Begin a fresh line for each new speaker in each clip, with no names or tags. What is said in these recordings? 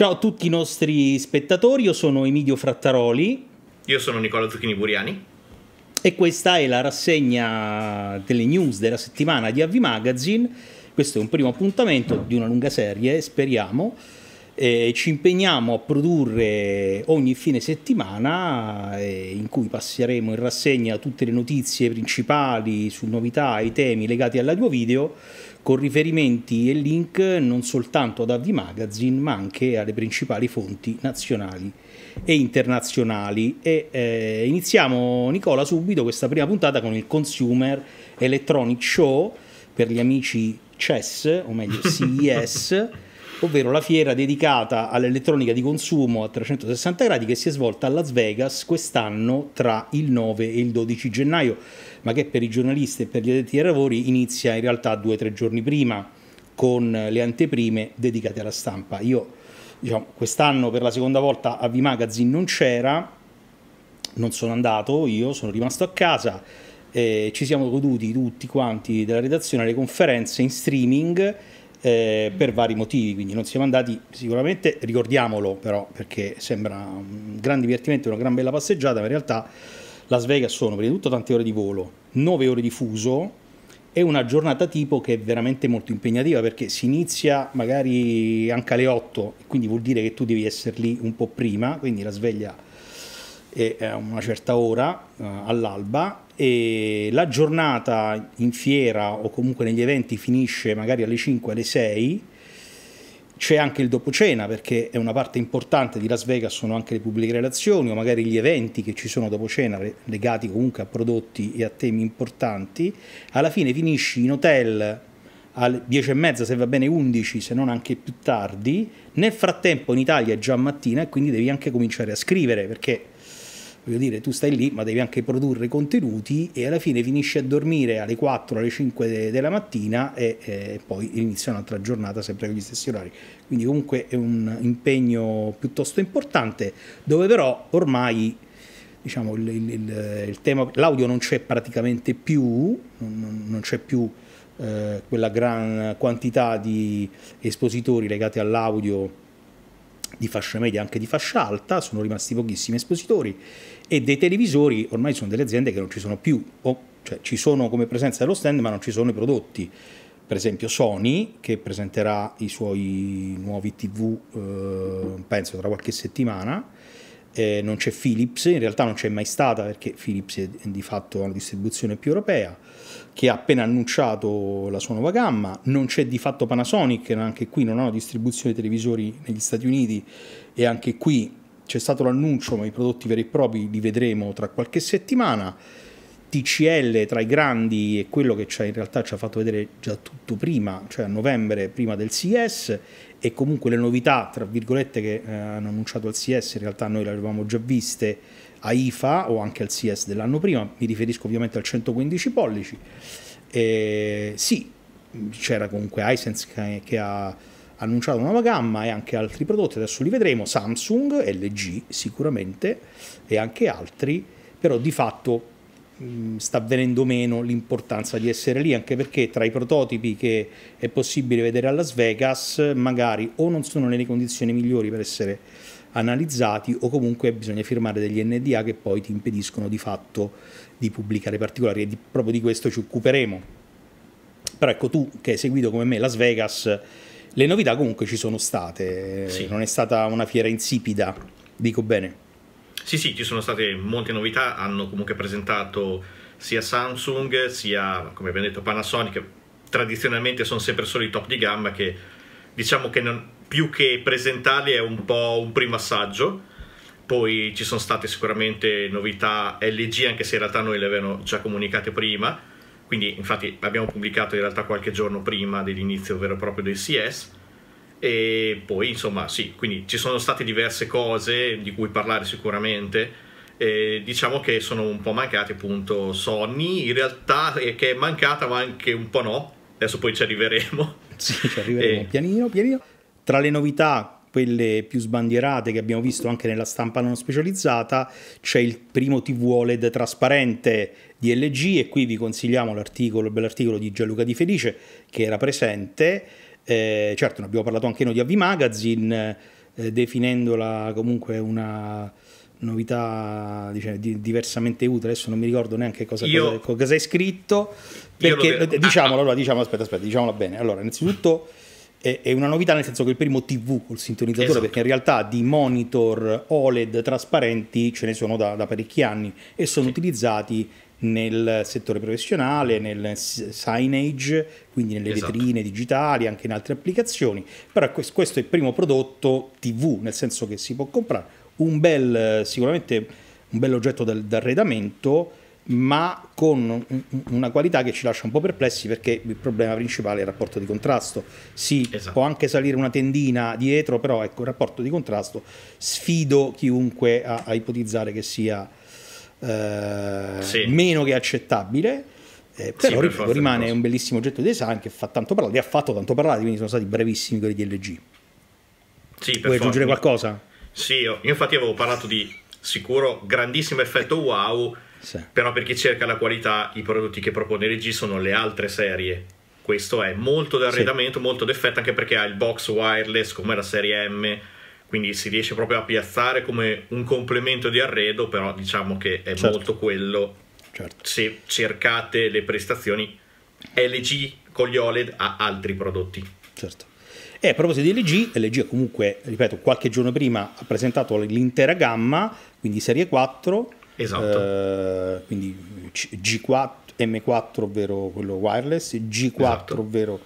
Ciao a tutti i nostri spettatori, io sono Emilio Frattaroli.
Io sono Nicola Zucchini Buriani.
E questa è la rassegna delle news della settimana di AV Magazine. Questo è un primo appuntamento di una lunga serie, speriamo. Eh, ci impegniamo a produrre ogni fine settimana eh, in cui passeremo in rassegna tutte le notizie principali su novità e temi legati all'audio video con riferimenti e link non soltanto ad AV Magazine ma anche alle principali fonti nazionali e internazionali. E, eh, iniziamo Nicola subito questa prima puntata con il Consumer Electronic Show per gli amici CES, o meglio CES. ovvero la fiera dedicata all'elettronica di consumo a 360 gradi che si è svolta a Las Vegas quest'anno tra il 9 e il 12 gennaio ma che per i giornalisti e per gli addetti ai lavori inizia in realtà due o tre giorni prima con le anteprime dedicate alla stampa. Io diciamo, quest'anno per la seconda volta a V-Magazine non c'era, non sono andato, io sono rimasto a casa, eh, ci siamo goduti tutti quanti della redazione le conferenze in streaming eh, per vari motivi, quindi non siamo andati sicuramente, ricordiamolo però perché sembra un gran divertimento, una gran bella passeggiata, ma in realtà Las Vegas sono prima di tutto tante ore di volo, 9 ore di fuso è una giornata tipo che è veramente molto impegnativa perché si inizia magari anche alle 8, quindi vuol dire che tu devi essere lì un po' prima, quindi la sveglia è a una certa ora uh, all'alba e la giornata in fiera o comunque negli eventi finisce magari alle 5, alle 6 c'è anche il dopo cena perché è una parte importante di Las Vegas sono anche le pubbliche relazioni o magari gli eventi che ci sono dopo cena legati comunque a prodotti e a temi importanti alla fine finisci in hotel alle 10 e mezza se va bene 11 se non anche più tardi nel frattempo in Italia è già mattina e quindi devi anche cominciare a scrivere perché voglio dire, tu stai lì ma devi anche produrre contenuti e alla fine finisci a dormire alle 4, alle 5 de- della mattina e, e poi inizia un'altra giornata sempre con gli stessi orari. Quindi comunque è un impegno piuttosto importante dove però ormai diciamo, il, il, il, il tema, l'audio non c'è praticamente più, non, non c'è più eh, quella gran quantità di espositori legati all'audio di fascia media, anche di fascia alta, sono rimasti pochissimi espositori e dei televisori ormai sono delle aziende che non ci sono più, o, cioè ci sono come presenza dello stand ma non ci sono i prodotti. Per esempio Sony che presenterà i suoi nuovi TV eh, penso tra qualche settimana, eh, non c'è Philips, in realtà non c'è mai stata perché Philips è di fatto una distribuzione più europea che ha appena annunciato la sua nuova gamma, non c'è di fatto Panasonic, anche qui non ha una distribuzione di televisori negli Stati Uniti e anche qui c'è stato l'annuncio, ma i prodotti veri e propri li vedremo tra qualche settimana. TCL tra i grandi è quello che in realtà ci ha fatto vedere già tutto prima, cioè a novembre prima del CS e comunque le novità, tra virgolette, che eh, hanno annunciato al CS in realtà noi le avevamo già viste a IFA o anche al CS dell'anno prima, mi riferisco ovviamente al 115 pollici. E, sì, c'era comunque Isense che ha annunciato una nuova gamma e anche altri prodotti, adesso li vedremo, Samsung, LG sicuramente e anche altri, però di fatto mh, mm, sta venendo meno l'importanza di essere lì, anche perché tra i prototipi che è possibile vedere a Las Vegas magari o non sono nelle condizioni migliori per essere analizzati o comunque bisogna firmare degli NDA che poi ti impediscono di fatto di pubblicare particolari e di, proprio di questo ci occuperemo. Però ecco tu che hai seguito come me Las Vegas le novità comunque ci sono state, sì. non è stata una fiera insipida, dico bene.
Sì, sì, ci sono state molte novità, hanno comunque presentato sia Samsung sia, come abbiamo detto, Panasonic, tradizionalmente sono sempre solo i top di gamma che diciamo che non, più che presentarli è un po' un primo assaggio. Poi ci sono state sicuramente novità LG, anche se in realtà noi le avevamo già comunicate prima quindi infatti l'abbiamo pubblicato in realtà qualche giorno prima dell'inizio vero e proprio del CS e poi insomma sì, quindi ci sono state diverse cose di cui parlare sicuramente. Eh, diciamo che sono un po' mancati appunto Sony, in realtà è che è mancata ma anche un po' no, adesso poi ci arriveremo.
Sì, ci arriveremo eh. pianino, pianino. Tra le novità quelle più sbandierate che abbiamo visto anche nella stampa non specializzata, c'è il primo TV OLED trasparente di LG e qui vi consigliamo l'articolo, l'articolo di Gianluca Di Felice che era presente, eh, certo ne abbiamo parlato anche noi di AV Magazine, eh, definendola comunque una novità diciamo, diversamente utile, adesso non mi ricordo neanche cosa, io, cosa, cosa hai scritto, perché diciamolo, allora, diciamo, aspetta, aspetta, diciamola bene, allora innanzitutto è, è, una novità nel senso che il primo TV col sintonizzatore, esatto. perché in realtà di monitor OLED trasparenti ce ne sono da, da parecchi anni e sono sì. utilizzati nel settore professionale, nel signage, quindi nelle esatto. vetrine digitali, anche in altre applicazioni, però questo è il primo prodotto TV, nel senso che si può comprare un bel, sicuramente un bel oggetto d'arredamento ma con una qualità che ci lascia un po' perplessi perché il problema principale è il rapporto di contrasto. Sì, esatto. può anche salire una tendina dietro, però ecco, il rapporto di contrasto sfido chiunque a, a ipotizzare che sia eh, sì. meno che accettabile. Eh, però sì, per rimane un bellissimo oggetto di design che fa tanto parlare, li ha fatto tanto parlare, quindi sono stati brevissimi quelli di LG.
Sì, Vuoi aggiungere qualcosa? Sì, io infatti avevo parlato di sicuro grandissimo effetto wow sì. Però per chi cerca la qualità, i prodotti che propone LG sono le altre serie. Questo è molto d'arredamento, sì. molto d'effetto, anche perché ha il box wireless come la serie M, quindi si riesce proprio a piazzare come un complemento di arredo, però diciamo che è certo. molto quello. Certo. Se cercate le prestazioni, LG con gli OLED ha altri prodotti.
Certo. E a proposito di LG, LG comunque, ripeto, qualche giorno prima ha presentato l'intera gamma, quindi serie 4, Esatto. Eh, quindi G4, M4 ovvero quello wireless, G4 esatto. ovvero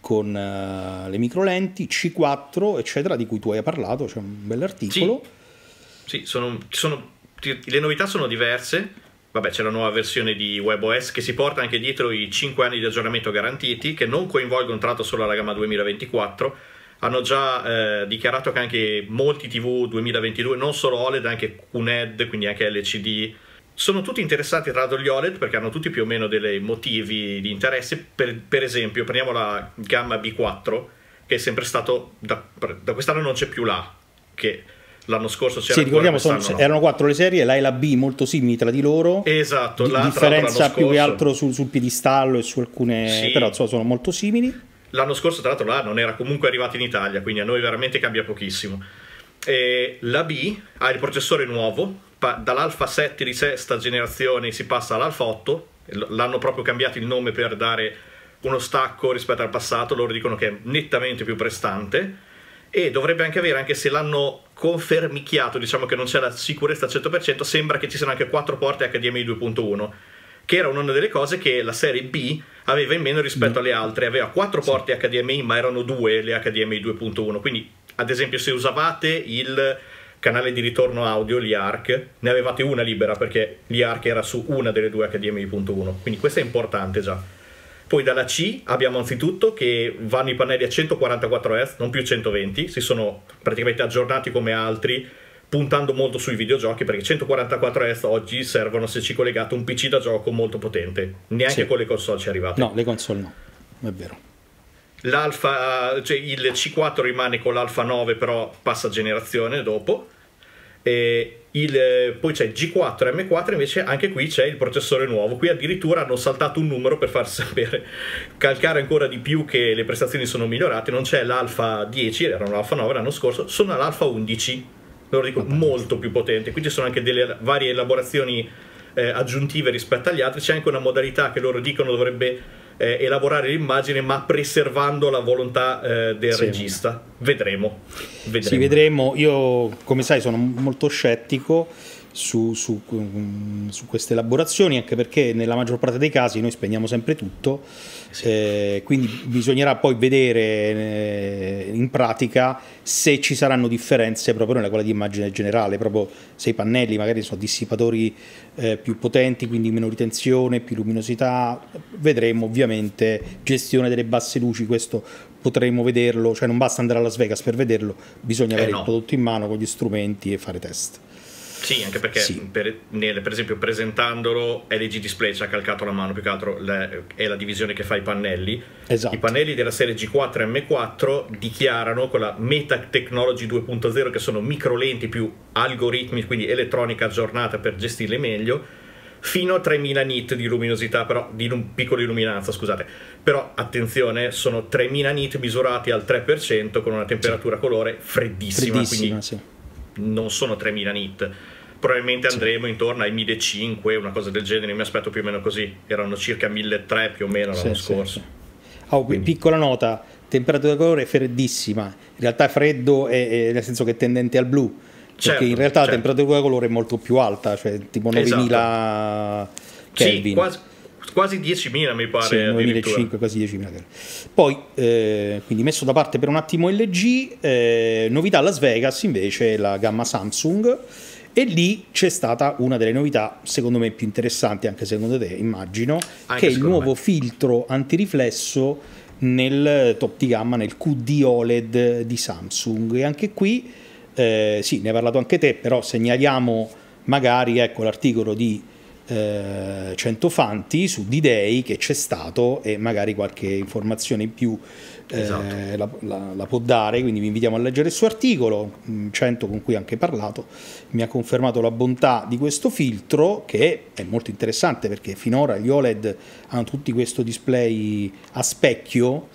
con uh, le lenti, C4 eccetera di cui tu hai parlato, c'è un bell'articolo.
Sì, sì sono, sono, le novità sono diverse. Vabbè, c'è la nuova versione di WebOS che si porta anche dietro i 5 anni di aggiornamento garantiti, che non coinvolgono tra l'altro solo la gamma 2024, hanno già eh, dichiarato che anche molti TV 2022, non solo OLED, anche QNED, quindi anche LCD, sono tutti interessati tra gli OLED perché hanno tutti più o meno dei motivi di interesse. Per, per, esempio, prendiamo la gamma B4, che è sempre stato, da, da quest'anno non c'è più l'A, che l'anno scorso c'era sì, ricordiamo sono, no.
erano quattro le serie l'A e la B molto simili tra di loro
esatto di, la differenza più che altro
sul, sul piedistallo e su alcune sì. però insomma, sono molto simili
L'anno scorso, tra l'altro, là non era comunque arrivato in Italia, quindi a noi veramente cambia pochissimo. E la B ha il processore nuovo, dall'Alfa 7 di sesta generazione si passa all'Alfa 8, l'hanno proprio cambiato il nome per dare uno stacco rispetto al passato, loro dicono che è nettamente più prestante e dovrebbe anche avere, anche se l'hanno confermichiato, diciamo che non c'è la sicurezza al 100%, sembra che ci siano anche 4 porte HDMI 2.1 che era una delle cose che la serie B aveva in meno rispetto mm. alle altre. Aveva quattro porte HDMI, ma erano due le HDMI 2.1. Quindi, ad esempio, se usavate il canale di ritorno audio, l'IARC, ne avevate una libera perché l'IARC era su una delle due HDMI.1. Quindi questo è importante già. Poi dalla C abbiamo anzitutto che vanno i pannelli a 144 Hz, non più 120, si sono praticamente aggiornati come altri puntando molto sui videogiochi perché 144 Hz oggi servono se ci collegate un PC da gioco molto potente. Neanche sì. con le console ci è arrivato.
No, le console no, è vero.
L'Alfa, cioè il C4 rimane con l'Alfa 9, però passa generazione dopo. E il, poi c'è il G4 e M4 invece anche qui c'è il processore nuovo qui addirittura hanno saltato un numero per far sapere calcare ancora di più che le prestazioni sono migliorate non c'è l'Alfa 10 erano l'Alfa 9 l'anno scorso sono all'Alfa 11 loro dicono Vabbè. molto più potente. Qui ci sono anche delle varie elaborazioni eh, aggiuntive rispetto agli altri. C'è anche una modalità che loro dicono dovrebbe eh, elaborare l'immagine, ma preservando la volontà eh, del sì. regista. Vedremo. vedremo. Sì, vedremo.
Io, come sai, sono molto scettico su, su, su, queste elaborazioni, anche perché nella maggior parte dei casi noi spegniamo sempre tutto, sì. eh, quindi bisognerà poi vedere eh, in pratica se ci saranno differenze proprio nella qualità di immagine generale, proprio se i pannelli magari sono dissipatori eh, più potenti, quindi meno ritenzione, più luminosità, vedremo ovviamente gestione delle basse luci, questo potremo vederlo, cioè non basta andare a Las Vegas per vederlo, bisogna eh avere no. il prodotto in mano con gli strumenti e fare test.
Sì, anche perché sì. Per, nel, per, esempio presentandolo LG Display ci ha calcato la mano più che altro le, è la divisione che fa i pannelli. Esatto. I pannelli della serie G4 e M4 dichiarano con la Meta Technology 2.0 che sono micro lenti più algoritmi, quindi elettronica aggiornata per gestirli meglio fino a 3000 nit di luminosità, però di lum- piccola illuminanza, scusate. Però attenzione, sono 3000 nit misurati al 3% con una temperatura sì. colore freddissima, freddissima quindi sì non sono 3.000 nit. Probabilmente andremo sì. intorno ai 1.500, una cosa del genere, mi aspetto più o meno così. Erano circa 1.300 più o meno l'anno sì, scorso.
Oh, piccola nota, temperatura di colore è freddissima, in realtà freddo è, è nel senso che è tendente al blu, certo, perché in realtà certo. la temperatura di colore è molto più alta, cioè tipo 9000 esatto. Kelvin. Sì, quasi,
quasi 10.000 mi pare. Sì, 9.500, quasi 10.000.
Poi, eh, quindi messo da parte per un attimo LG, eh, novità a Las Vegas invece la gamma Samsung. E lì c'è stata una delle novità, secondo me più interessanti, anche secondo te, immagino, anche che è il nuovo me. filtro antiriflesso nel top di gamma, nel QD OLED di Samsung. E anche qui, eh, sì, ne hai parlato anche te, però segnaliamo magari ecco, l'articolo di eh, Centofanti su D-Day che c'è stato e magari qualche informazione in più eh, esatto. la, la, la, può dare, quindi vi invitiamo a leggere il suo articolo, 100 mm, con cui ha anche parlato, mi ha confermato la bontà di questo filtro che è molto interessante perché finora gli OLED hanno tutti questo display a specchio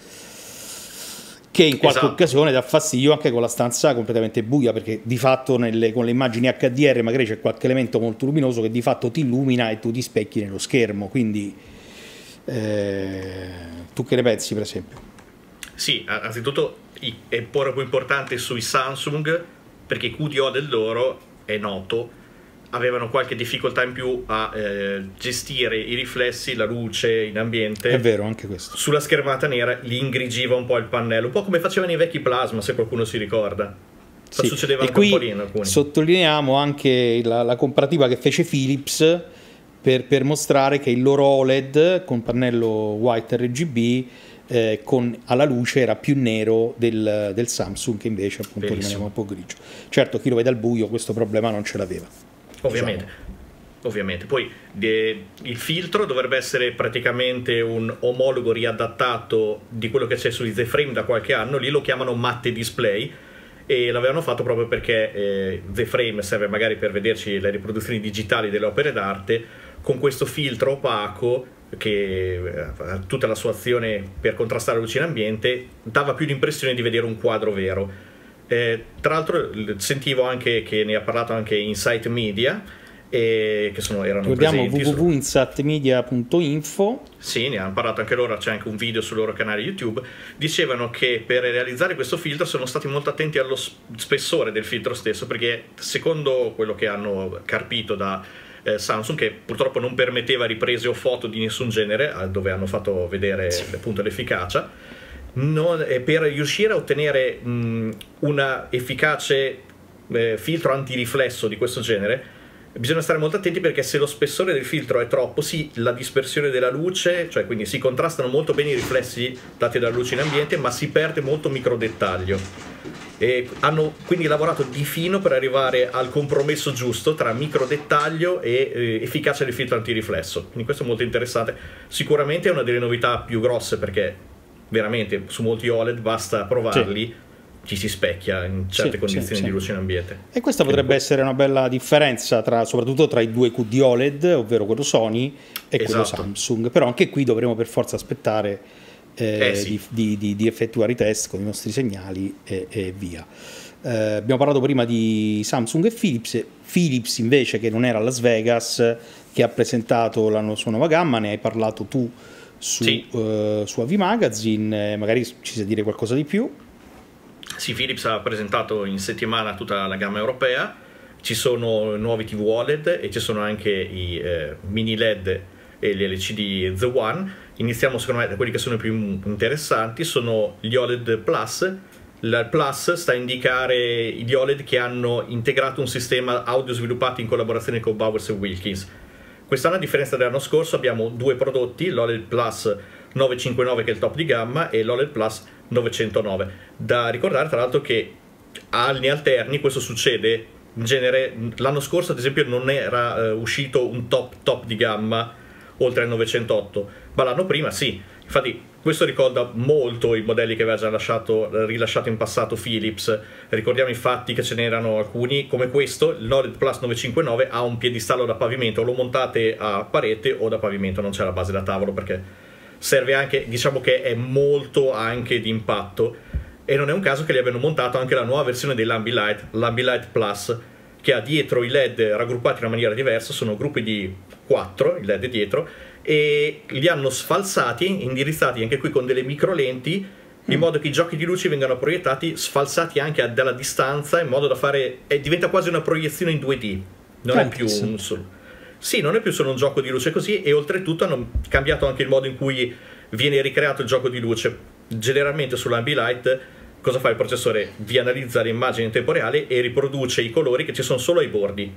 che in qualche esatto. occasione dà fastidio anche con la stanza completamente buia, perché di fatto nelle, con le immagini HDR magari c'è qualche elemento molto luminoso che di fatto ti illumina e tu ti specchi nello schermo. Quindi eh, tu che ne pensi, per esempio?
Sì, anzitutto è un importante sui Samsung, perché QDO del loro è noto avevano qualche difficoltà in più a eh, gestire i riflessi, la luce in ambiente. È vero, anche questo. Sulla schermata nera li ingrigiva un po' il pannello, un po' come facevano i vecchi plasma, se qualcuno si ricorda. Sì. succedeva e anche qui un po' lì in alcuni.
Sottolineiamo anche la, la comparativa che fece Philips per, per, mostrare che il loro OLED con pannello white RGB eh, con, alla luce era più nero del, del Samsung che invece appunto rimaneva un po' grigio. Certo, chi lo vede al buio questo problema non ce l'aveva.
Esatto. ovviamente. Diciamo. Ovviamente, poi de, il filtro dovrebbe essere praticamente un omologo riadattato di quello che c'è su Frame da qualche anno, lì lo chiamano matte display, e l'avevano fatto proprio perché eh, The Frame serve magari per vederci le riproduzioni digitali delle opere d'arte con questo filtro opaco che eh, tutta la sua azione per contrastare la luce in ambiente dava più l'impressione di vedere un quadro vero eh, tra l'altro sentivo anche che ne ha parlato anche Insight Media, e che sono, erano Ricordiamo presenti
www.insatmedia.info
Sì, ne hanno parlato anche loro, c'è anche un video sul loro canale YouTube dicevano che per realizzare questo filtro sono stati molto attenti allo spessore del filtro stesso perché secondo quello che hanno carpito da eh, Samsung che purtroppo non permetteva riprese o foto di nessun genere dove hanno fatto vedere appunto l'efficacia non, eh, per riuscire a ottenere mh, una efficace eh, filtro antiriflesso di questo genere, bisogna stare molto attenti perché se lo spessore del filtro è troppo, sì, la dispersione della luce, cioè quindi si contrastano molto bene i riflessi dati dalla luce in ambiente, ma si perde molto micro dettaglio. E hanno quindi lavorato di fino per arrivare al compromesso giusto tra micro dettaglio e eh, efficacia del filtro antiriflesso. Quindi questo è molto interessante. Sicuramente è una delle novità più grosse perché veramente su molti OLED basta provarli. Sì. Ci si specchia in certe sì, condizioni sì, di luce in ambiente. E questa potrebbe e
essere una bella differenza, tra, soprattutto tra i due QD OLED, ovvero quello Sony e esatto. quello Samsung. Però anche qui dovremo per forza aspettare eh, eh, sì. di, di, di, effettuare i test con i nostri segnali e, e via. Eh, abbiamo parlato prima di Samsung e Philips, Philips invece che non era a Las Vegas, che ha presentato la sua nuova gamma, ne hai parlato tu su, sì. uh, su AV Magazine, eh, magari ci sa dire qualcosa di più.
Sì, Philips ha presentato in settimana tutta la gamma europea, ci sono nuovi TV OLED e ci sono anche i eh, mini LED e gli LCD The One. Iniziamo secondo me da quelli che sono i più interessanti, sono gli OLED Plus. Il Plus sta a indicare gli OLED che hanno integrato un sistema audio sviluppato in collaborazione con Bowers e Wilkins Quest'anno, a differenza dell'anno scorso, abbiamo due prodotti, l'OLED Plus 959 che è il top di gamma e l'OLED Plus 909. Da ricordare, tra l'altro, che a anni alterni questo succede. In genere, l'anno scorso, ad esempio, non era eh, uscito un top top di gamma oltre al 908, ma l'anno prima sì. Infatti, questo ricorda molto i modelli che aveva già lasciato, rilasciato in passato Philips. Ricordiamo infatti che ce n'erano alcuni come questo, il Nord Plus 959 ha un piedistallo da pavimento, lo montate a parete o da pavimento, non c'è la base da tavolo perché serve anche, diciamo che è molto anche di impatto e non è un caso che gli abbiano montato anche la nuova versione dell'Ambilight, l'Ambilight Plus, che ha dietro i LED raggruppati in una maniera diversa, sono gruppi di 4, il LED dietro, e li hanno sfalsati, indirizzati anche qui con delle microlenti, in mm. modo che i giochi di luci vengano proiettati sfalsati anche dalla distanza, in modo da fare... Eh, diventa quasi una proiezione in 2D,
non Tanti, è più un
solo... Sì, non è più solo un gioco di luce così e oltretutto hanno cambiato anche il modo in cui viene ricreato il gioco di luce. Generalmente sull'Ambilight cosa fa il processore? Vi analizza l'immagine in tempo reale e riproduce i colori che ci sono solo ai bordi.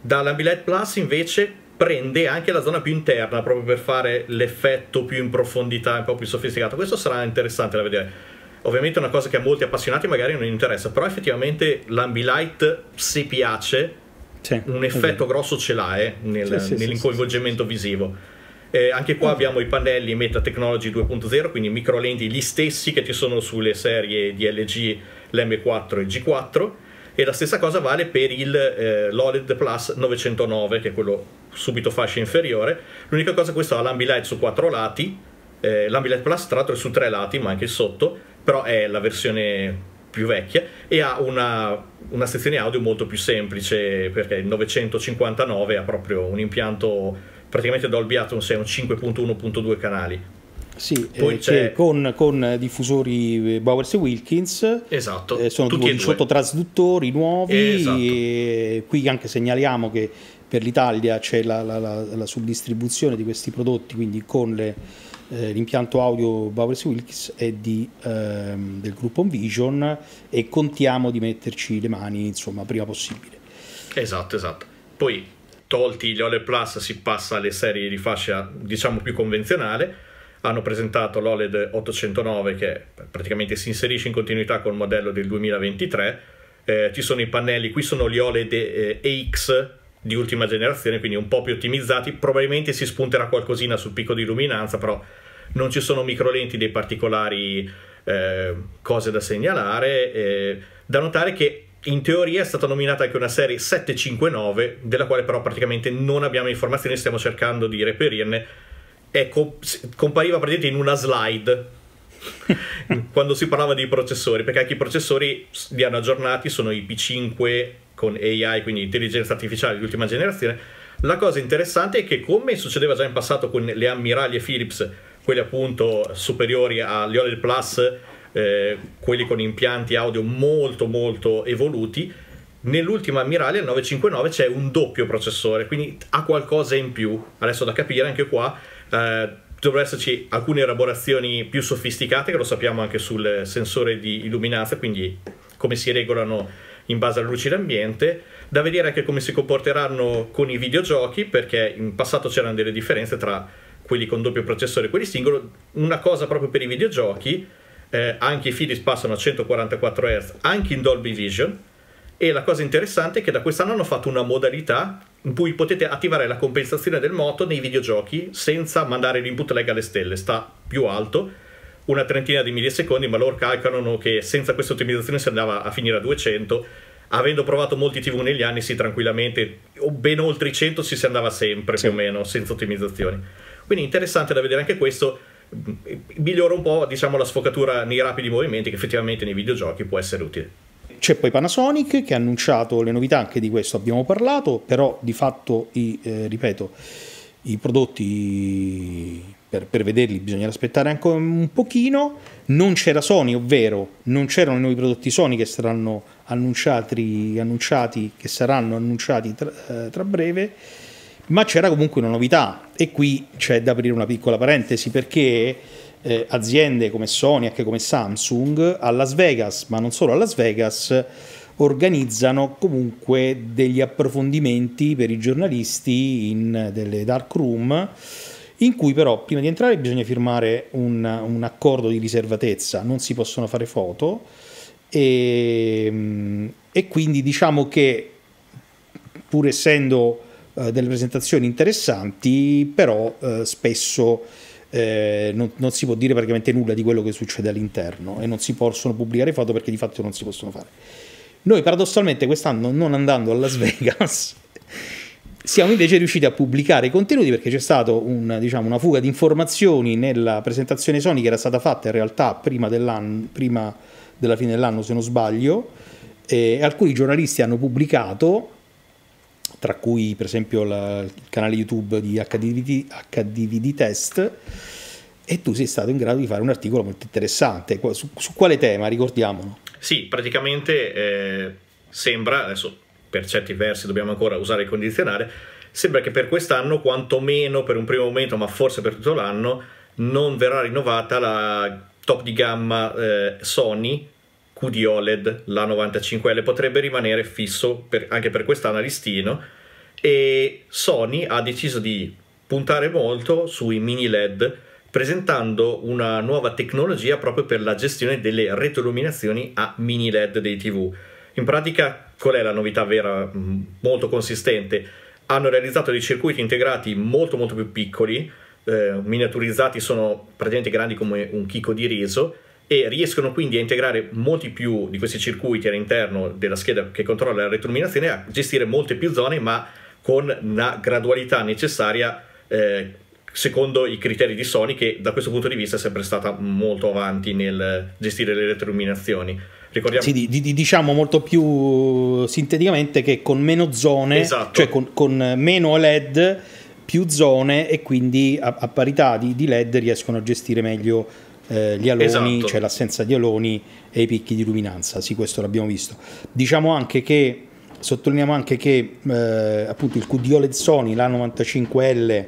Dall'Ambilight Plus invece prende anche la zona più interna proprio per fare l'effetto più in profondità, un po' più sofisticato. Questo sarà interessante da vedere. Ovviamente è una cosa che a molti appassionati magari non interessa, però effettivamente l'ambilight, se piace, sì, un effetto grosso ce l'ha eh, nel, sì, sì, nell'incoinvolgimento visivo. Eh, anche qua mm. abbiamo i pannelli Meta Technology 2.0, quindi micro lenti gli stessi che ci sono sulle serie di LG, l'M4 e il G4. E la stessa cosa vale per il eh, l'OLED Plus 909, che è quello subito fascia inferiore. L'unica cosa è questo ha l'ambilight su quattro lati, eh, l'ambilight plus tra l'altro è su tre lati, ma anche sotto, però è la versione più vecchia e ha una, una sezione audio molto più semplice perché il 959 ha proprio un impianto praticamente Dolby Atmos è un 5.1.2 canali
sì, eh, Poi eh, c'è... Con, con, diffusori eh, Bowers e Wilkins
esatto, eh, sono tutti 18
trasduttori nuovi esatto. qui anche segnaliamo che per l'Italia c'è la, la, la, la, subdistribuzione di questi prodotti, quindi con eh, l'impianto eh, audio Bowers Wilkes e di, ehm, del gruppo Envision e contiamo di metterci le mani insomma prima possibile.
Esatto, esatto. Poi tolti gli OLED Plus si passa alle serie di fascia diciamo più convenzionale. Hanno presentato l'OLED 809 che praticamente si inserisce in continuità col modello del 2023. Eh, ci sono i pannelli, qui sono gli OLED eh, EX di ultima generazione, quindi un po' più ottimizzati. Probabilmente si spunterà qualcosina sul picco di luminanza, però non ci sono micro lenti dei particolari eh, cose da segnalare. Eh, da notare che in teoria è stata nominata anche una serie 759, della quale però praticamente non abbiamo informazioni, stiamo cercando di reperirne. E ecco, compariva praticamente in una slide quando si parlava di processori, perché anche i processori li hanno aggiornati, sono i P5 con AI, quindi intelligenza artificiale di ultima generazione, la cosa interessante è che come succedeva già in passato con le ammiraglie Philips, quelle appunto superiori agli OLED Plus, eh, quelli con impianti audio molto molto evoluti, nell'ultima ammiraglia, il 959, c'è un doppio processore, quindi ha qualcosa in più. Adesso da capire anche qua. Eh, dovrebbero esserci alcune elaborazioni più sofisticate, che lo sappiamo anche sul sensore di illuminanza, quindi come si regolano in base alle luci d'ambiente. Da vedere anche come si comporteranno con i videogiochi, perché in passato c'erano delle differenze tra quelli con doppio processore e quelli singolo. Una cosa proprio per i videogiochi, eh, anche i Philips passano a 144 Hz, anche in Dolby Vision. E la cosa interessante è che da quest'anno hanno fatto una modalità in cui potete attivare la compensazione del moto nei videogiochi senza mandare l'input lag alle stelle, sta più alto una trentina di millisecondi, ma loro calcolano che senza questa ottimizzazione si andava a finire a 200. Avendo provato molti TV negli anni, sì, tranquillamente, o ben oltre i 100 si, si andava sempre sì. più o meno, senza ottimizzazioni. Quindi interessante da vedere anche questo. Migliora un po' diciamo, la sfocatura nei rapidi movimenti, che effettivamente nei videogiochi può essere utile.
C'è poi Panasonic che ha annunciato le novità, anche di questo abbiamo parlato, però di fatto, i, eh, ripeto, i prodotti per, per vederli bisognerà aspettare ancora un pochino. Non c'era Sony, ovvero non c'erano i nuovi prodotti Sony che saranno annunciati, annunciati che saranno annunciati tra, eh, tra breve ma c'era comunque una novità e qui c'è da aprire una piccola parentesi perché eh, aziende come Sony, anche come Samsung, a Las Vegas, ma non solo a Las Vegas, organizzano comunque degli approfondimenti per i giornalisti in delle dark room in cui però prima di entrare bisogna firmare un, un accordo di riservatezza, non si possono fare foto e, ehm, e quindi diciamo che pur essendo eh, delle presentazioni interessanti, però eh, spesso eh, non, non, si può dire praticamente nulla di quello che succede all'interno e non si possono pubblicare foto perché di fatto non si possono fare. Noi paradossalmente quest'anno non andando a Las Vegas siamo invece riusciti a pubblicare i contenuti perché c'è stata un, diciamo, una fuga di informazioni nella presentazione Sony che era stata fatta in realtà prima, prima della fine dell'anno se non sbaglio e alcuni giornalisti hanno pubblicato tra cui per esempio la, il canale YouTube di HDVD, HDVD, Test e tu sei stato in grado di fare un articolo molto interessante su, su quale tema ricordiamolo?
Sì, praticamente eh, sembra adesso per certi versi dobbiamo ancora usare il condizionale, sembra che per quest'anno, quantomeno per un primo momento, ma forse per tutto l'anno, non verrà rinnovata la top di gamma eh, Sony QD OLED, la 95L, potrebbe rimanere fisso per, anche per quest'anno a listino e Sony ha deciso di puntare molto sui mini LED presentando una nuova tecnologia proprio per la gestione delle retroilluminazioni a mini LED dei TV in pratica, qual è la novità vera mm, molto consistente? Hanno realizzato dei circuiti integrati molto molto più piccoli, eh, miniaturizzati sono praticamente grandi come un chicco di riso e riescono quindi a integrare molti più di questi circuiti all'interno della scheda che controlla la retroilluminazione a gestire molte più zone ma con la gradualità necessaria eh, secondo i criteri di Sony che da questo punto di vista è sempre stata molto avanti nel gestire le retroilluminazioni. Ricordiamo... Sì,
di, di, diciamo molto più eh, sinteticamente che con meno zone, esatto. cioè con, con, meno LED, più zone e quindi a, a parità di, di, LED riescono a gestire meglio eh, gli aloni, esatto. cioè l'assenza di aloni e i picchi di luminanza. Sì, questo l'abbiamo visto. Diciamo anche che, sottolineiamo anche che eh, appunto il QD OLED Sony, l'A95L,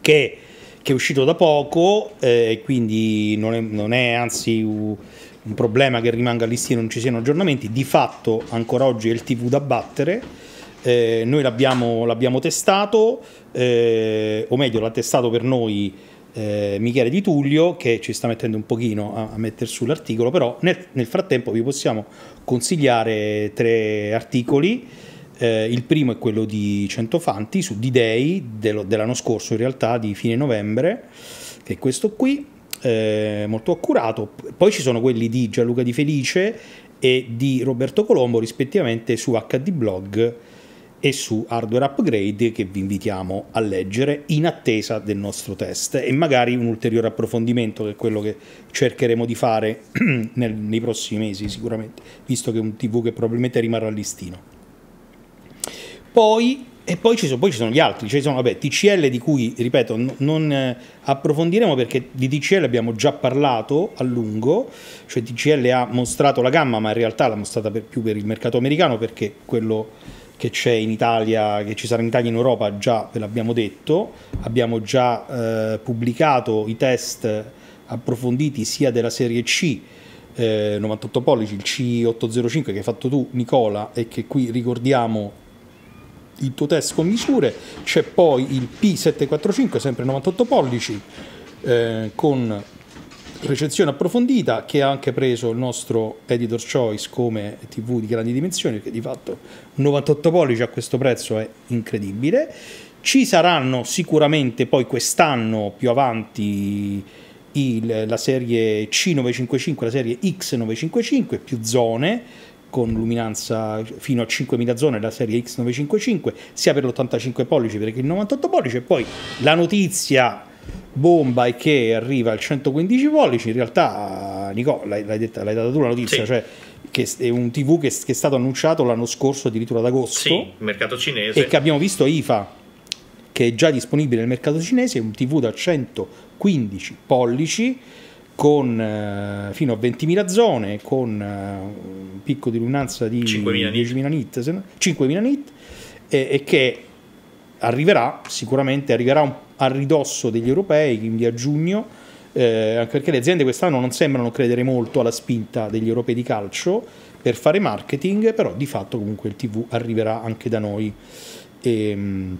che, che, è uscito da poco eh, e eh, quindi non è, non è anzi... Uh, un problema che rimanga listino e non ci siano aggiornamenti, di fatto ancora oggi è il TV da battere. Eh, noi l'abbiamo, l'abbiamo testato, eh, o meglio l'ha testato per noi eh, Michele Di Tullio che ci sta mettendo un pochino a, a mettere su l'articolo, però nel, nel, frattempo vi possiamo consigliare tre articoli. Eh, il primo è quello di Centofanti su D-Day dello, dell'anno scorso, in realtà di fine novembre, che è questo qui eh, molto accurato. Poi ci sono quelli di Gianluca Di Felice e di Roberto Colombo rispettivamente su HD Blog e su Hardware Upgrade che vi invitiamo a leggere in attesa del nostro test e magari un ulteriore approfondimento che è quello che cercheremo di fare nel, nei prossimi mesi sicuramente, visto che è un TV che probabilmente rimarrà a listino. Poi e poi ci, sono, poi ci sono gli altri, ci cioè, sono vabbè, TCL di cui, ripeto, non eh, approfondiremo perché di TCL abbiamo già parlato a lungo, cioè TCL ha mostrato la gamma, ma in realtà l'ha mostrata per, più per il mercato americano perché quello che c'è in Italia, che ci sarà in Italia e in Europa, già ve l'abbiamo detto, abbiamo già eh, pubblicato i test approfonditi sia della serie C 98 eh, pollici, il C805 che hai fatto tu Nicola e che qui ricordiamo il Totes con misure, c'è poi il P745 sempre 98 pollici eh, con recensione approfondita che ha anche preso il nostro Editor's Choice come TV di grandi dimensioni che di fatto 98 pollici a questo prezzo è incredibile. Ci saranno sicuramente poi quest'anno più avanti il, la serie C955, la serie X955, più zone con luminanza fino a 5000 zone la serie X955 sia per l'85 pollici che per il 98 pollici e poi la notizia bomba è che arriva al 115 pollici in realtà Nico l'hai, l'hai, l'hai data tu la notizia sì. cioè che è un TV che, che, è stato annunciato l'anno scorso addirittura ad agosto sì, mercato cinese e che abbiamo visto IFA che è già disponibile nel mercato cinese è un TV da 115 pollici con, eh, fino a 20.000 zone, con eh, un picco di luminanza di 5.000 10.000 nit, 5.000 nit e, e, che arriverà sicuramente arriverà un, a ridosso degli europei, quindi a giugno, eh, anche perché le aziende quest'anno non sembrano credere molto alla spinta degli europei di calcio per fare marketing, però di fatto comunque il TV arriverà anche da noi. E, ehm,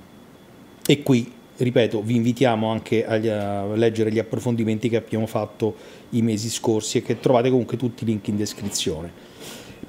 e qui ripeto, vi invitiamo anche a leggere gli approfondimenti che abbiamo fatto i mesi scorsi e che trovate comunque tutti i link in descrizione.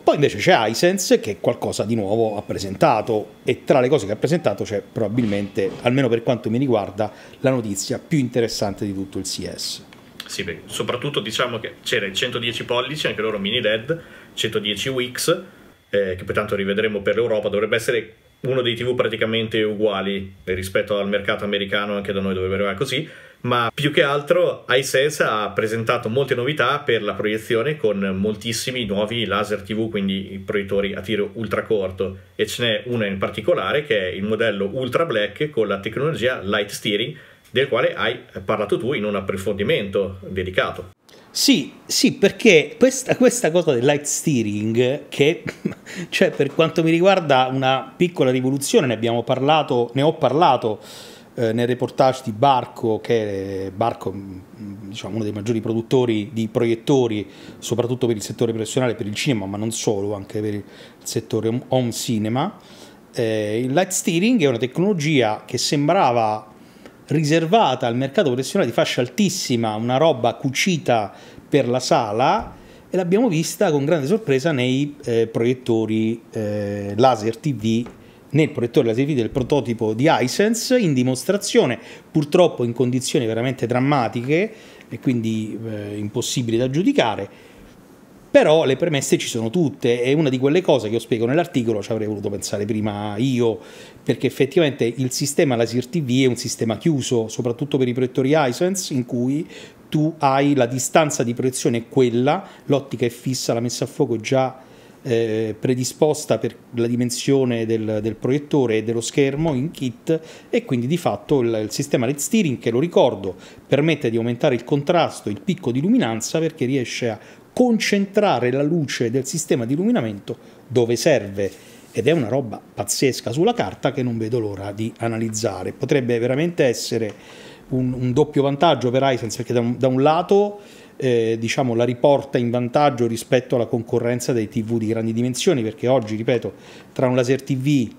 Poi invece c'è iSense che qualcosa di nuovo ha presentato e tra le cose che ha presentato c'è probabilmente, almeno per quanto mi riguarda, la notizia più interessante di tutto il CS.
Sì, beh, soprattutto diciamo che c'era il 110 pollici, anche loro mini LED, 110 Wix, eh, che pertanto rivedremo per l'Europa, dovrebbe essere uno dei TV praticamente uguali rispetto al mercato americano, anche da noi dovrebbero arrivare così, ma più che altro iSense ha presentato molte novità per la proiezione con moltissimi nuovi laser TV, quindi proiettori a tiro ultra corto e ce n'è una in particolare che è il modello Ultra Black con la tecnologia Light Steering del quale hai parlato tu in un approfondimento dedicato.
Sì, sì, perché questa, questa, cosa del light steering, che cioè, per quanto mi riguarda una piccola rivoluzione, ne abbiamo parlato, ne ho parlato eh, nel reportage di Barco, che è Barco, mm, diciamo, uno dei maggiori produttori di proiettori, soprattutto per il settore professionale, per il cinema, ma non solo, anche per il settore home cinema. Eh, il light steering è una tecnologia che sembrava riservata al mercato professionale di fascia altissima, una roba cucita per la sala e l'abbiamo vista con grande sorpresa nei eh, proiettori eh, laser TV nel proiettore laser TV del prototipo di iSense in dimostrazione, purtroppo in condizioni veramente drammatiche e quindi eh, impossibili da giudicare però le premesse ci sono tutte, è una di quelle cose che io spiego nell'articolo, ci avrei voluto pensare prima io, perché effettivamente il sistema Laser TV è un sistema chiuso, soprattutto per i proiettori iSense, in cui tu hai la distanza di proiezione quella, l'ottica è fissa, la messa a fuoco è già eh, predisposta per la dimensione del, del, proiettore e dello schermo in kit e quindi di fatto il, il sistema LED steering che lo ricordo permette di aumentare il contrasto, il picco di luminanza perché riesce a concentrare la luce del sistema di illuminamento dove serve ed è una roba pazzesca sulla carta che non vedo l'ora di analizzare. Potrebbe veramente essere un, un doppio vantaggio per Hisense perché da un, da un lato eh, diciamo, la riporta in vantaggio rispetto alla concorrenza dei TV di grandi dimensioni perché oggi, ripeto, tra un laser TV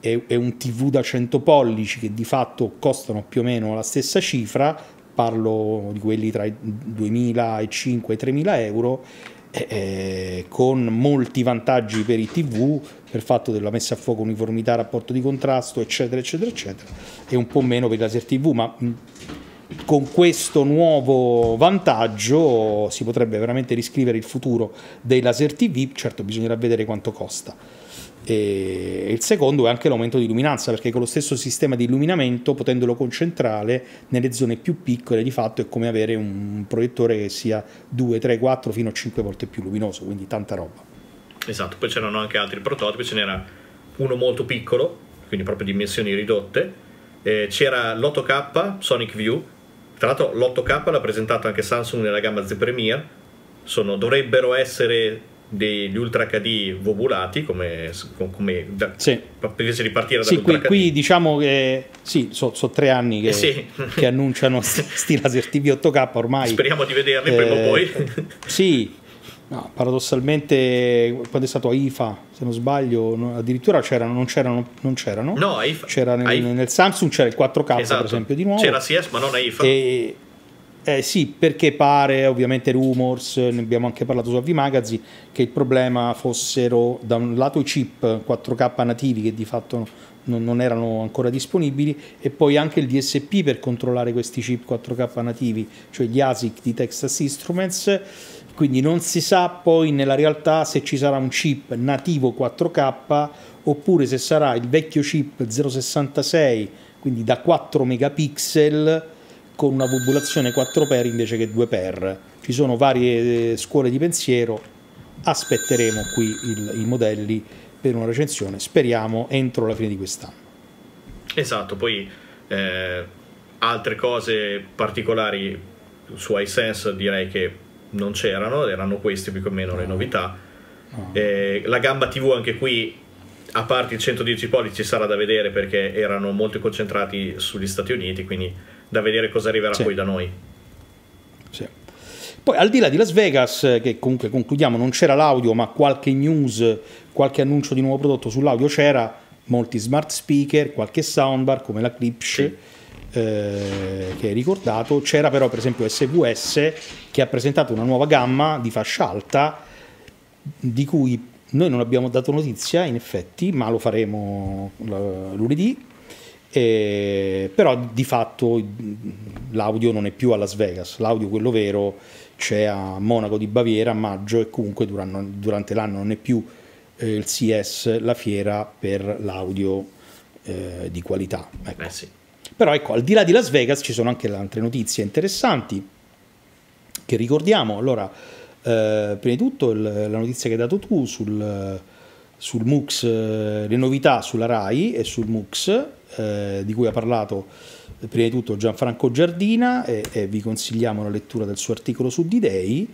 e, e un TV da 100 pollici che di fatto costano più o meno la stessa cifra, parlo di quelli tra i 2.000 e i 3.000 euro, eh, eh, con molti vantaggi per i TV, per fatto della messa a fuoco, uniformità, rapporto di contrasto, eccetera, eccetera, eccetera, e un po' meno per i laser TV, ma mm, con questo nuovo vantaggio si potrebbe veramente riscrivere il futuro dei laser TV, certo bisognerà vedere quanto costa. E il secondo è anche l'aumento di luminanza, perché con lo stesso sistema di illuminamento, potendolo concentrare nelle zone più piccole, di fatto è come avere un proiettore che sia 2, 3, 4 fino a 5 volte più luminoso, quindi tanta roba.
Esatto, poi c'erano anche altri prototipi, ce n'era uno molto piccolo, quindi proprio dimensioni ridotte, eh, c'era l'8K Sonic View, tra l'altro l'8K l'ha presentato anche Samsung nella gamma Z Premiere, Sono, dovrebbero essere degli ultra HD vovulati come, come da, sì. invece di partire sì, da qui, qui
diciamo che sì, sono so tre anni che, eh sì. che annunciano sti, laser TV 8K ormai speriamo di vederli eh, prima o eh, poi sì no, paradossalmente quando è stato a IFA se non sbaglio addirittura c'erano non c'erano non c'erano no, a IFA. c'era nel, nel, Samsung c'era il 4K esatto. per esempio di nuovo c'era
CS ma non a IFA e
eh, sì, perché pare, ovviamente rumors, ne abbiamo anche parlato su AV Magazine, che il problema fossero da un lato i chip 4K nativi che di fatto non, non erano ancora disponibili e poi anche il DSP per controllare questi chip 4K nativi, cioè gli ASIC di Texas Instruments, quindi non si sa poi nella realtà se ci sarà un chip nativo 4K oppure se sarà il vecchio chip 066, quindi da 4 megapixel con una popolazione 4 per invece che 2 per. Ci sono varie eh, scuole di pensiero, aspetteremo qui il, i modelli per una recensione, speriamo entro la fine di quest'anno.
Esatto, poi eh, altre cose particolari su iSense direi che non c'erano, erano queste più o meno le novità. No. Eh, la gamba TV anche qui a parte il 110 pollici sarà da vedere perché erano molto concentrati sugli Stati Uniti, quindi da vedere cosa arriverà sì. poi da noi. Sì.
Poi al di là di Las Vegas, eh, che comunque concludiamo, non c'era l'audio, ma qualche news, qualche annuncio di nuovo prodotto sull'audio c'era, molti smart speaker, qualche soundbar come la Klipsch. Sì. Eh, che hai ricordato, c'era però per esempio SVS che ha presentato una nuova gamma di fascia alta di cui noi non abbiamo dato notizia in effetti, ma lo faremo lunedì eh, però di fatto mm, l'audio non è più a Las Vegas, l'audio quello vero c'è a Monaco di Baviera a maggio e comunque durante, durante l'anno non è più eh, il CS la fiera per l'audio eh, di qualità. Ecco. Beh, sì. Però ecco, al di là di Las Vegas ci sono anche altre notizie interessanti che ricordiamo. Allora, eh, prima di tutto il, la notizia che hai dato tu sul, sul MUX, eh, le novità sulla RAI e sul MUX eh, di cui ha parlato eh, prima di tutto Gianfranco Giardina e, e vi consigliamo la lettura del suo articolo su D-Day,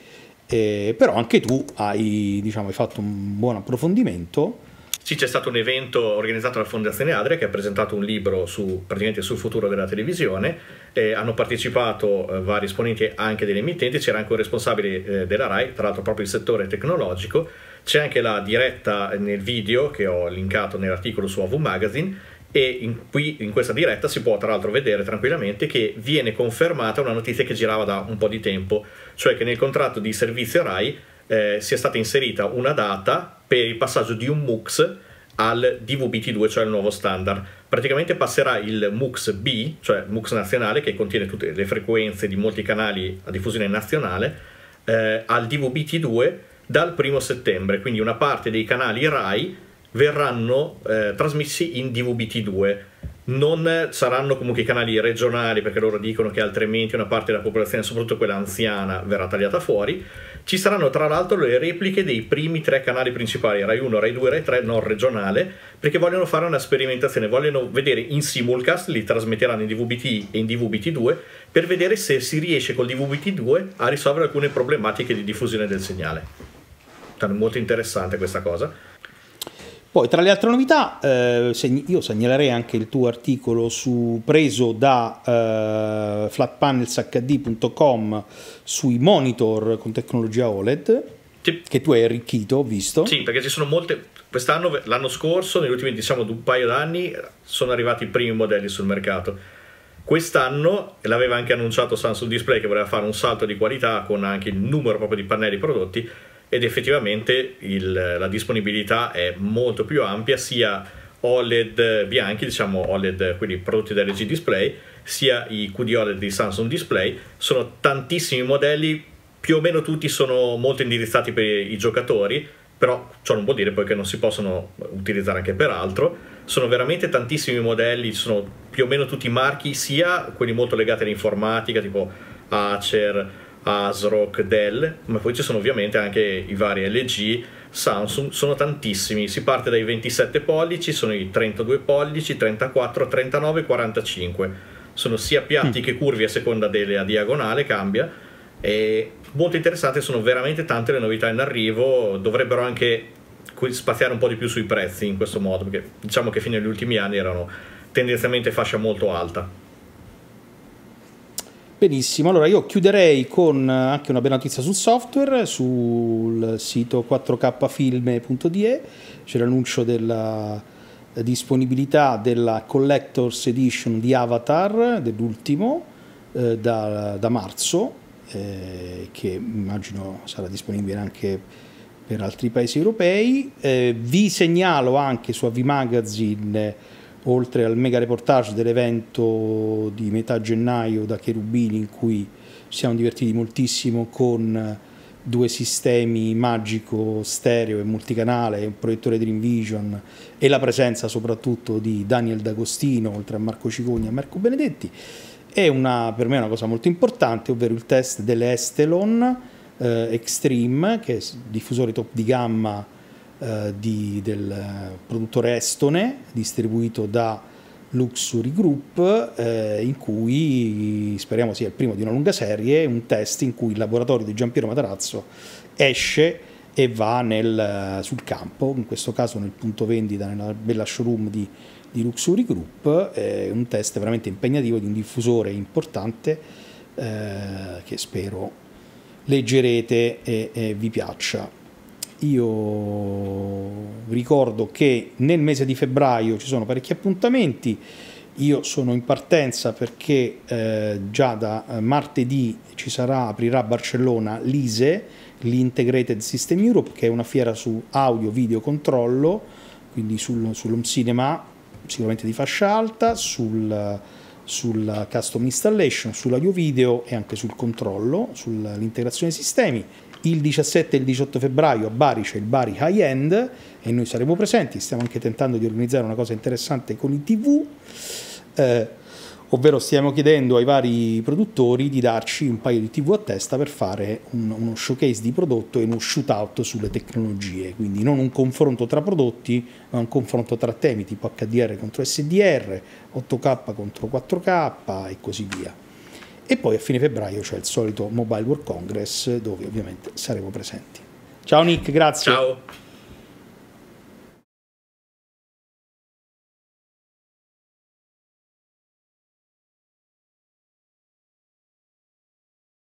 eh, però anche tu hai, diciamo, hai fatto un buon approfondimento.
Sì, c'è stato un evento organizzato dalla Fondazione Adria che ha presentato un libro su, praticamente sul futuro della televisione. Eh, hanno partecipato eh, vari esponenti anche delle emittenti, c'era anche un responsabile eh, della RAI, tra l'altro proprio il settore tecnologico. C'è anche la diretta nel video che ho linkato nell'articolo su AV Magazine e in, qui in questa diretta si può tra l'altro vedere tranquillamente che viene confermata una notizia che girava da un po' di tempo, cioè che nel contratto di servizio RAI eh, sia stata inserita una data per il passaggio di un MUX al DVB-T2, cioè al nuovo standard. Praticamente passerà il MUX B, cioè MUX nazionale, che contiene tutte le frequenze di molti canali a diffusione nazionale, eh, al DVB-T2 dal primo settembre, quindi una parte dei canali RAI verranno eh, trasmessi in DVB-T2 non saranno comunque i canali regionali perché loro dicono che altrimenti una parte della popolazione, soprattutto quella anziana, verrà tagliata fuori. Ci saranno tra l'altro le repliche dei primi tre canali principali, Rai 1, Rai 2, Rai 3, non regionale, perché vogliono fare una sperimentazione, vogliono vedere in simulcast, li trasmetteranno in DVBT e in DVBT2, per vedere se si riesce col DVBT2 a risolvere alcune problematiche di diffusione del segnale. molto interessante questa cosa.
Poi, tra le altre novità, eh, seg- io segnalerei anche il tuo articolo su, preso da eh, flatpanelshd.com sui monitor con tecnologia OLED, sì. che tu hai arricchito, ho visto. Sì,
perché ci sono molte... Quest'anno, l'anno scorso, negli ultimi diciamo un paio d'anni, sono arrivati i primi modelli sul mercato. Quest'anno l'aveva anche annunciato Samsung Display che voleva fare un salto di qualità con anche il numero proprio di pannelli prodotti ed effettivamente il, la disponibilità è molto più ampia sia OLED bianchi, diciamo OLED quelli prodotti da LG Display, sia i QD OLED di Samsung Display, sono tantissimi modelli, più o meno tutti sono molto indirizzati per i giocatori, però ciò non vuol dire poi che non si possono utilizzare anche per altro. Sono veramente tantissimi modelli, sono più o meno tutti marchi, sia quelli molto legati all'informatica, tipo Acer, ASRock, Dell, ma poi ci sono ovviamente anche i vari LG, Samsung, sono tantissimi, si parte dai 27 pollici, sono i 32 pollici, 34, 39, 45, sono sia piatti mm. che curvi a seconda della diagonale, cambia, e molto interessante, sono veramente tante le novità in arrivo, dovrebbero anche spaziare un po' di più sui prezzi in questo modo, perché diciamo che fino agli ultimi anni erano tendenzialmente fascia molto alta.
Benissimo, allora io chiuderei con eh, anche una bella notizia sul software, sul sito 4kfilme.de c'è l'annuncio della disponibilità della Collector's Edition di Avatar, dell'ultimo, eh, da, da, marzo, eh, che immagino sarà disponibile anche per altri paesi europei. Eh, vi segnalo anche su AV Magazine oltre al mega reportage dell'evento di metà gennaio da Cherubini in cui ci siamo divertiti moltissimo con due sistemi magico stereo e multicanale, un proiettore Dream Vision e la presenza soprattutto di Daniel D'Agostino, oltre a Marco Cicogna e Marco Benedetti. È una, per me una cosa molto importante, ovvero il test dell'Estelon eh, Extreme, che è diffusore top di gamma eh, di, del produttore estone distribuito da Luxury Group eh, in cui speriamo sia il primo di una lunga serie, un test in cui il laboratorio di Giampiero Matarazzo esce e va nel, sul campo, in questo caso nel punto vendita, nella bella showroom di, di Luxury Group, eh, un test veramente impegnativo di un diffusore importante eh, che spero leggerete e, e vi piaccia. Io ricordo che nel mese di febbraio ci sono parecchi appuntamenti, io sono in partenza perché eh, già da eh, martedì ci sarà, aprirà a Barcellona l'ISE, l'Integrated System Europe, che è una fiera su audio, video, controllo, quindi sul, sull'home cinema sicuramente di fascia alta, sul, sulla custom installation, sull'audio video e anche sul controllo, sull'integrazione sistemi il 17 e il 18 febbraio a Bari c'è il Bari High End e noi saremo presenti, stiamo anche tentando di organizzare una cosa interessante con i TV, eh, ovvero stiamo chiedendo ai vari produttori di darci un paio di TV a testa per fare un, uno showcase di prodotto e uno shootout sulle tecnologie, quindi non un confronto tra prodotti, ma un confronto tra temi tipo HDR contro SDR, 8K contro 4K e così via e poi a fine febbraio c'è il solito Mobile World Congress dove ovviamente saremo presenti. Ciao Nick, grazie. Ciao.